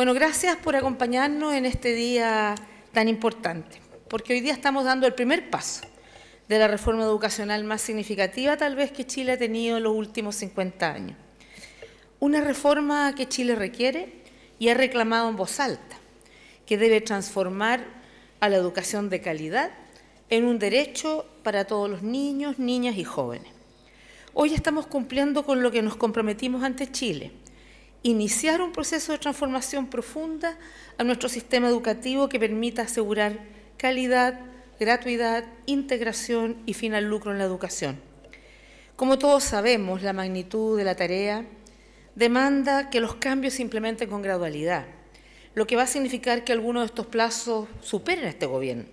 Bueno, gracias por acompañarnos en este día tan importante, porque hoy día estamos dando el primer paso de la reforma educacional más significativa tal vez que Chile ha tenido en los últimos 50 años. Una reforma que Chile requiere y ha reclamado en voz alta, que debe transformar a la educación de calidad en un derecho para todos los niños, niñas y jóvenes. Hoy estamos cumpliendo con lo que nos comprometimos ante Chile, iniciar un proceso de transformación profunda a nuestro sistema educativo que permita asegurar calidad, gratuidad, integración y final lucro en la educación. Como todos sabemos, la magnitud de la tarea demanda que los cambios se implementen con gradualidad, lo que va a significar que algunos de estos plazos superen a este gobierno.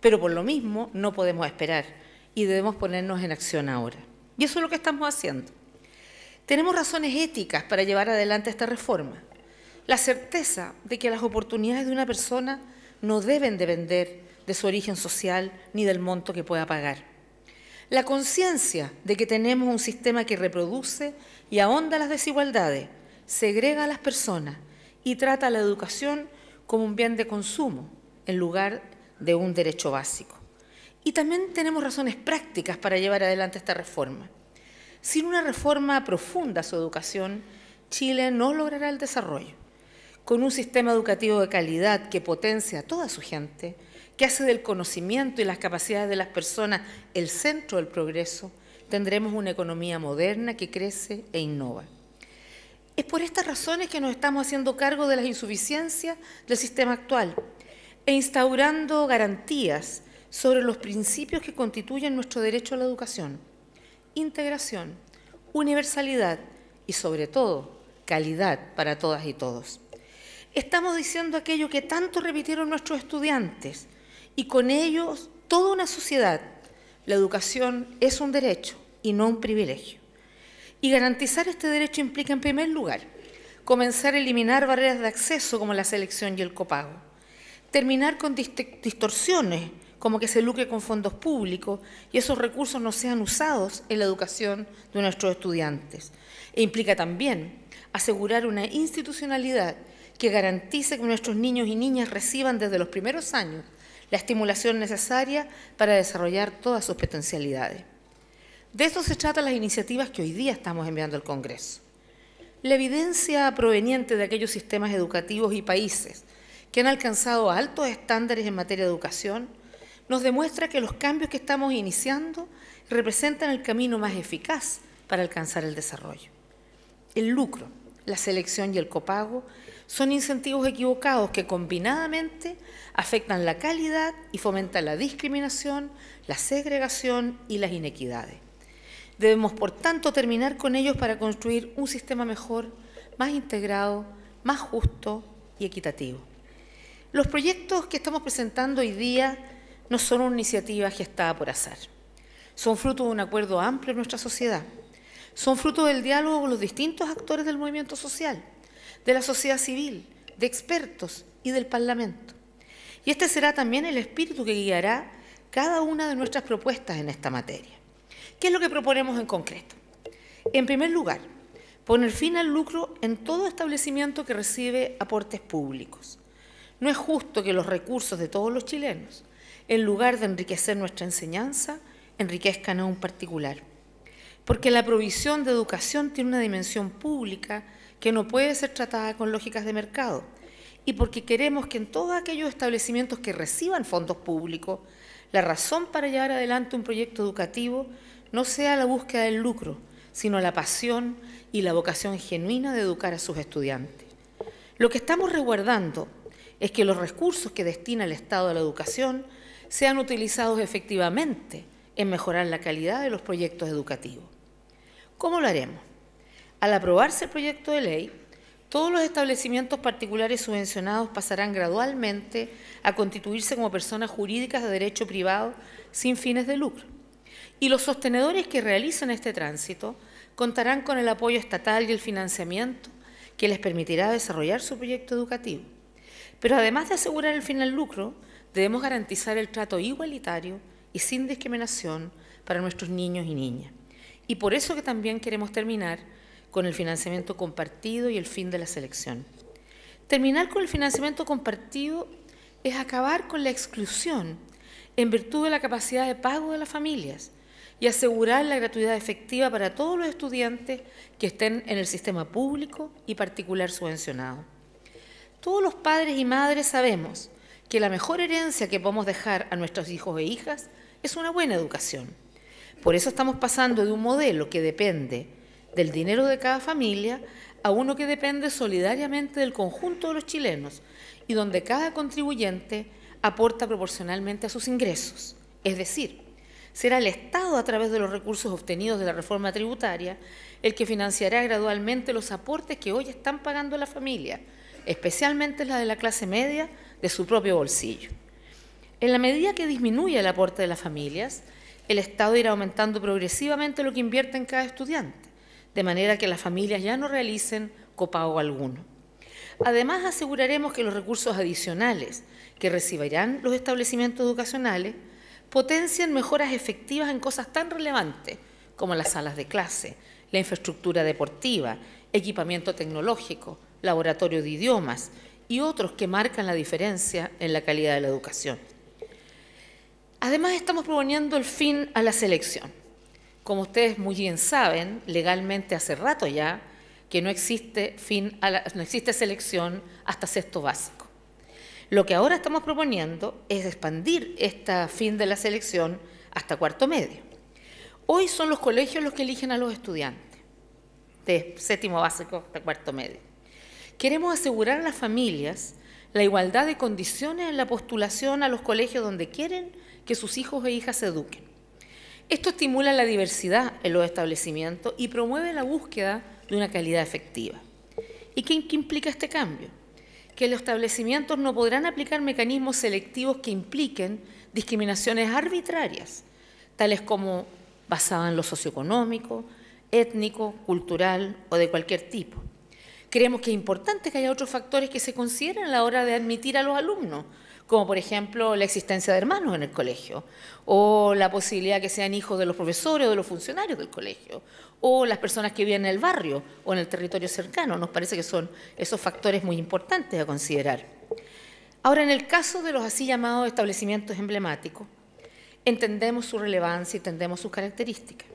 Pero por lo mismo no podemos esperar y debemos ponernos en acción ahora. Y eso es lo que estamos haciendo. Tenemos razones éticas para llevar adelante esta reforma. La certeza de que las oportunidades de una persona no deben depender de su origen social ni del monto que pueda pagar. La conciencia de que tenemos un sistema que reproduce y ahonda las desigualdades, segrega a las personas y trata la educación como un bien de consumo en lugar de un derecho básico. Y también tenemos razones prácticas para llevar adelante esta reforma. Sin una reforma profunda a su educación, Chile no logrará el desarrollo. Con un sistema educativo de calidad que potencia a toda su gente, que hace del conocimiento y las capacidades de las personas el centro del progreso, tendremos una economía moderna que crece e innova. Es por estas razones que nos estamos haciendo cargo de las insuficiencias del sistema actual e instaurando garantías sobre los principios que constituyen nuestro derecho a la educación integración, universalidad y sobre todo calidad para todas y todos. Estamos diciendo aquello que tanto repitieron nuestros estudiantes y con ellos toda una sociedad. La educación es un derecho y no un privilegio. Y garantizar este derecho implica en primer lugar comenzar a eliminar barreras de acceso como la selección y el copago, terminar con distorsiones como que se lucre con fondos públicos y esos recursos no sean usados en la educación de nuestros estudiantes. E implica también asegurar una institucionalidad que garantice que nuestros niños y niñas reciban desde los primeros años la estimulación necesaria para desarrollar todas sus potencialidades. De esto se tratan las iniciativas que hoy día estamos enviando al Congreso. La evidencia proveniente de aquellos sistemas educativos y países que han alcanzado altos estándares en materia de educación nos demuestra que los cambios que estamos iniciando representan el camino más eficaz para alcanzar el desarrollo. El lucro, la selección y el copago son incentivos equivocados que combinadamente afectan la calidad y fomentan la discriminación, la segregación y las inequidades. Debemos, por tanto, terminar con ellos para construir un sistema mejor, más integrado, más justo y equitativo. Los proyectos que estamos presentando hoy día no son una iniciativa gestada por azar. Son fruto de un acuerdo amplio en nuestra sociedad. Son fruto del diálogo con los distintos actores del movimiento social, de la sociedad civil, de expertos y del Parlamento. Y este será también el espíritu que guiará cada una de nuestras propuestas en esta materia. ¿Qué es lo que proponemos en concreto? En primer lugar, poner fin al lucro en todo establecimiento que recibe aportes públicos. No es justo que los recursos de todos los chilenos en lugar de enriquecer nuestra enseñanza, enriquezcan a un particular. Porque la provisión de educación tiene una dimensión pública que no puede ser tratada con lógicas de mercado y porque queremos que en todos aquellos establecimientos que reciban fondos públicos, la razón para llevar adelante un proyecto educativo no sea la búsqueda del lucro, sino la pasión y la vocación genuina de educar a sus estudiantes. Lo que estamos resguardando es que los recursos que destina el Estado a la educación sean utilizados efectivamente en mejorar la calidad de los proyectos educativos. ¿Cómo lo haremos? Al aprobarse el proyecto de ley, todos los establecimientos particulares subvencionados pasarán gradualmente a constituirse como personas jurídicas de derecho privado sin fines de lucro. Y los sostenedores que realicen este tránsito contarán con el apoyo estatal y el financiamiento que les permitirá desarrollar su proyecto educativo. Pero además de asegurar el fin al lucro, debemos garantizar el trato igualitario y sin discriminación para nuestros niños y niñas. Y por eso que también queremos terminar con el financiamiento compartido y el fin de la selección. Terminar con el financiamiento compartido es acabar con la exclusión en virtud de la capacidad de pago de las familias y asegurar la gratuidad efectiva para todos los estudiantes que estén en el sistema público y particular subvencionado. Todos los padres y madres sabemos que la mejor herencia que podemos dejar a nuestros hijos e hijas es una buena educación. Por eso estamos pasando de un modelo que depende del dinero de cada familia a uno que depende solidariamente del conjunto de los chilenos y donde cada contribuyente aporta proporcionalmente a sus ingresos. Es decir, será el Estado a través de los recursos obtenidos de la reforma tributaria el que financiará gradualmente los aportes que hoy están pagando la familia, especialmente la de la clase media, de su propio bolsillo. En la medida que disminuye el aporte de las familias, el Estado irá aumentando progresivamente lo que invierte en cada estudiante, de manera que las familias ya no realicen copago alguno. Además, aseguraremos que los recursos adicionales que recibirán los establecimientos educacionales potencien mejoras efectivas en cosas tan relevantes como las salas de clase, la infraestructura deportiva, equipamiento tecnológico, laboratorio de idiomas, y otros que marcan la diferencia en la calidad de la educación. Además, estamos proponiendo el fin a la selección. Como ustedes muy bien saben, legalmente hace rato ya que no existe, fin no existe selección hasta sexto básico. Lo que ahora estamos proponiendo es expandir este fin de la selección hasta cuarto medio. Hoy son los colegios los que eligen a los estudiantes, de séptimo básico hasta cuarto medio. Queremos asegurar a las familias la igualdad de condiciones en la postulación a los colegios donde quieren que sus hijos e hijas se eduquen. Esto estimula la diversidad en los establecimientos y promueve la búsqueda de una calidad efectiva. ¿Y qué, implica este cambio? Que los establecimientos no podrán aplicar mecanismos selectivos que impliquen discriminaciones arbitrarias, tales como basadas en lo socioeconómico, étnico, cultural o de cualquier tipo. Creemos que es importante que haya otros factores que se consideren a la hora de admitir a los alumnos, como por ejemplo la existencia de hermanos en el colegio, o la posibilidad que sean hijos de los profesores o de los funcionarios del colegio, o las personas que viven en el barrio o en el territorio cercano. Nos parece que son esos factores muy importantes a considerar. Ahora, en el caso de los así llamados establecimientos emblemáticos, entendemos su relevancia y entendemos sus características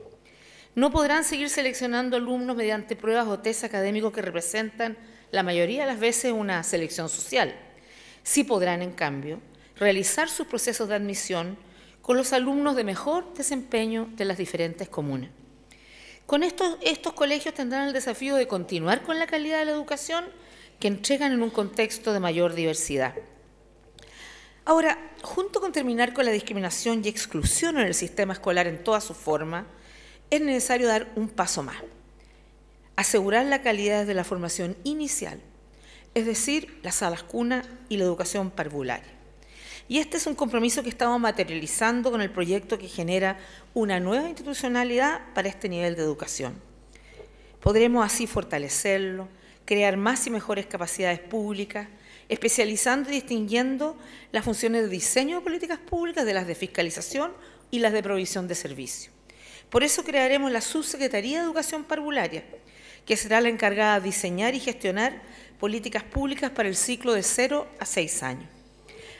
no podrán seguir seleccionando alumnos mediante pruebas o test académicos que representan la mayoría de las veces una selección social. Sí podrán, en cambio, realizar sus procesos de admisión con los alumnos de mejor desempeño de las diferentes comunas. Con esto, estos colegios tendrán el desafío de continuar con la calidad de la educación que entregan en un contexto de mayor diversidad. Ahora, junto con terminar con la discriminación y exclusión en el sistema escolar en toda su forma, es necesario dar un paso más, asegurar la calidad de la formación inicial, es decir, las salas cuna y la educación parvularia. Y este es un compromiso que estamos materializando con el proyecto que genera una nueva institucionalidad para este nivel de educación. Podremos así fortalecerlo, crear más y mejores capacidades públicas, especializando y distinguiendo las funciones de diseño de políticas públicas de las de fiscalización y las de provisión de servicios. Por eso crearemos la Subsecretaría de Educación Parvularia, que será la encargada de diseñar y gestionar políticas públicas para el ciclo de 0 a 6 años.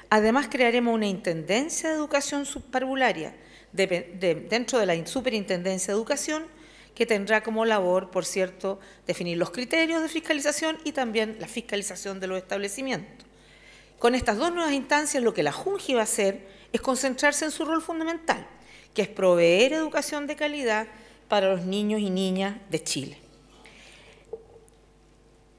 Además, crearemos una Intendencia de Educación Subparvularia dentro de la Superintendencia de Educación, que tendrá como labor, por cierto, definir los criterios de fiscalización y también la fiscalización de los establecimientos. Con estas dos nuevas instancias, lo que la Junji va a hacer es concentrarse en su rol fundamental, que es proveer educación de calidad para los niños y niñas de Chile.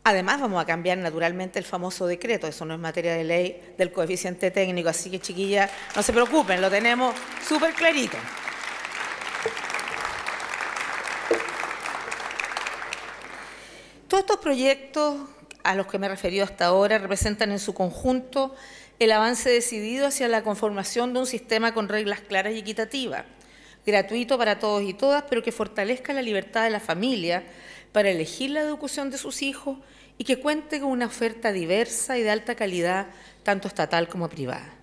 Además, vamos a cambiar naturalmente el famoso decreto, eso no es materia de ley del coeficiente técnico, así que chiquillas, no se preocupen, lo tenemos súper clarito. Todos estos proyectos a los que me he referido hasta ahora representan en su conjunto el avance decidido hacia la conformación de un sistema con reglas claras y equitativas, gratuito para todos y todas, pero que fortalezca la libertad de la familia para elegir la educación de sus hijos y que cuente con una oferta diversa y de alta calidad, tanto estatal como privada.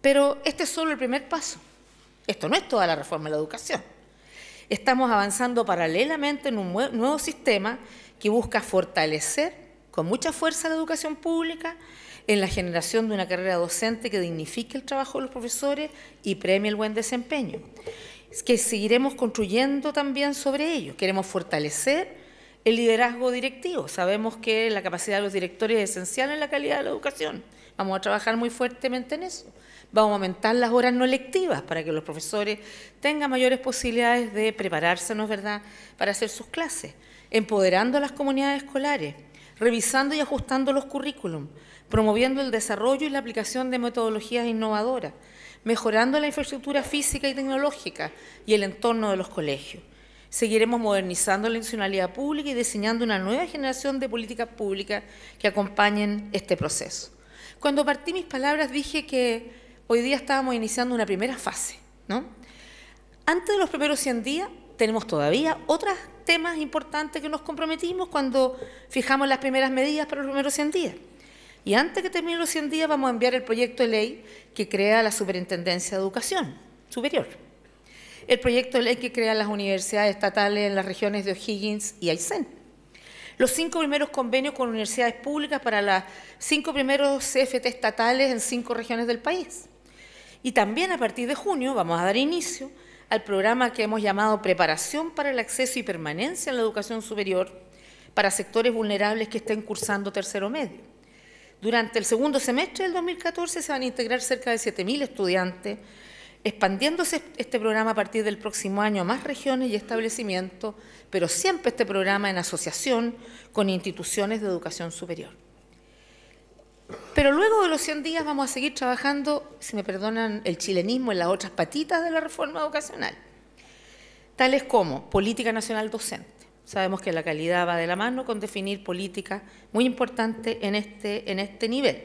Pero este es solo el primer paso. Esto no es toda la reforma de la educación. Estamos avanzando paralelamente en un nuevo sistema que busca fortalecer con mucha fuerza la educación pública en la generación de una carrera docente que dignifique el trabajo de los profesores y premie el buen desempeño. Es que seguiremos construyendo también sobre ello. Queremos fortalecer el liderazgo directivo. Sabemos que la capacidad de los directores es esencial en la calidad de la educación. Vamos a trabajar muy fuertemente en eso. Vamos a aumentar las horas no lectivas para que los profesores tengan mayores posibilidades de prepararse, verdad?, para hacer sus clases, empoderando a las comunidades escolares revisando y ajustando los currículum, promoviendo el desarrollo y la aplicación de metodologías innovadoras, mejorando la infraestructura física y tecnológica y el entorno de los colegios. Seguiremos modernizando la institucionalidad pública y diseñando una nueva generación de políticas públicas que acompañen este proceso. Cuando partí mis palabras dije que hoy día estábamos iniciando una primera fase. ¿no? Antes de los primeros 100 días tenemos todavía otros temas importantes que nos comprometimos cuando fijamos las primeras medidas para los primeros 100 días. Y antes que terminen los 100 días vamos a enviar el proyecto de ley que crea la Superintendencia de Educación Superior, el proyecto de ley que crea las universidades estatales en las regiones de O'Higgins y Aysén, los cinco primeros convenios con universidades públicas para las cinco primeros CFT estatales en cinco regiones del país. Y también a partir de junio vamos a dar inicio al programa que hemos llamado Preparación para el Acceso y Permanencia en la Educación Superior para sectores vulnerables que estén cursando tercero medio. Durante el segundo semestre del 2014 se van a integrar cerca de 7.000 estudiantes, expandiéndose este programa a partir del próximo año a más regiones y establecimientos, pero siempre este programa en asociación con instituciones de educación superior. Pero luego de los 100 días vamos a seguir trabajando, si me perdonan el chilenismo, en las otras patitas de la reforma educacional, tales como política nacional docente. Sabemos que la calidad va de la mano con definir política muy importante en este, en este nivel.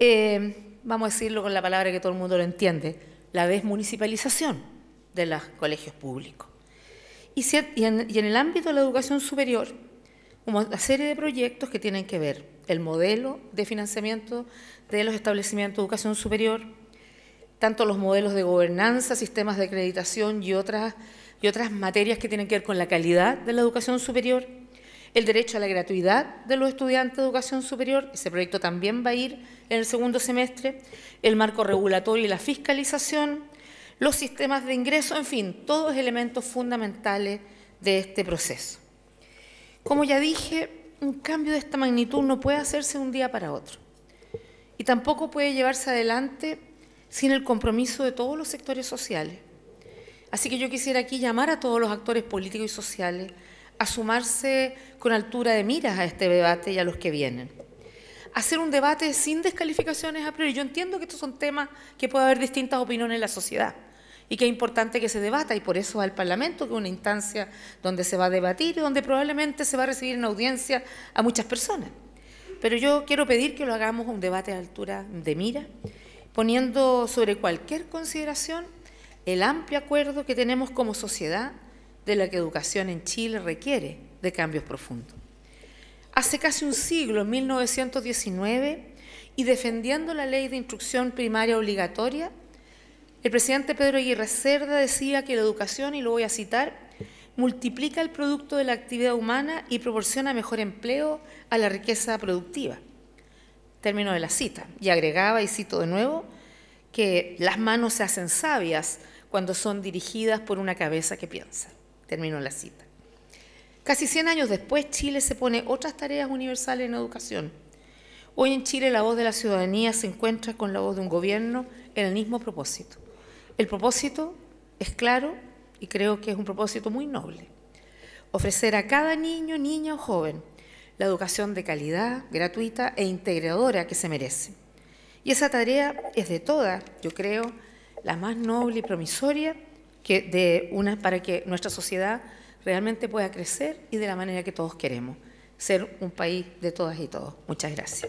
Eh, vamos a decirlo con la palabra que todo el mundo lo entiende, la desmunicipalización de los colegios públicos. Y, y en el ámbito de la educación superior, una serie de proyectos que tienen que ver el modelo de financiamiento de los establecimientos de educación superior, tanto los modelos de gobernanza, sistemas de acreditación y otras, y otras materias que tienen que ver con la calidad de la educación superior, el derecho a la gratuidad de los estudiantes de educación superior, ese proyecto también va a ir en el segundo semestre, el marco regulatorio y la fiscalización, los sistemas de ingreso, en fin, todos elementos fundamentales de este proceso. Como ya dije, un cambio de esta magnitud no puede hacerse un día para otro y tampoco puede llevarse adelante sin el compromiso de todos los sectores sociales. Así que yo quisiera aquí llamar a todos los actores políticos y sociales a sumarse con altura de miras a este debate y a los que vienen. Hacer un debate sin descalificaciones a priori. Yo entiendo que estos son temas que puede haber distintas opiniones en la sociedad y que es importante que se debata y por eso al Parlamento, que es una instancia donde se va a debatir y donde probablemente se va a recibir en audiencia a muchas personas. Pero yo quiero pedir que lo hagamos un debate a altura de mira, poniendo sobre cualquier consideración el amplio acuerdo que tenemos como sociedad de la que educación en Chile requiere de cambios profundos. Hace casi un siglo, en 1919, y defendiendo la ley de instrucción primaria obligatoria, el presidente Pedro Aguirre Cerda decía que la educación, y lo voy a citar, multiplica el producto de la actividad humana y proporciona mejor empleo a la riqueza productiva. Término de la cita. Y agregaba, y cito de nuevo, que las manos se hacen sabias cuando son dirigidas por una cabeza que piensa. Termino la cita. Casi 100 años después, Chile se pone otras tareas universales en educación. Hoy en Chile la voz de la ciudadanía se encuentra con la voz de un gobierno en el mismo propósito. El propósito es claro y creo que es un propósito muy noble. Ofrecer a cada niño, niña o joven la educación de calidad, gratuita e integradora que se merece. Y esa tarea es de todas, yo creo, la más noble y promisoria de una, para que nuestra sociedad realmente pueda crecer y de la manera que todos queremos, ser un país de todas y todos. Muchas gracias.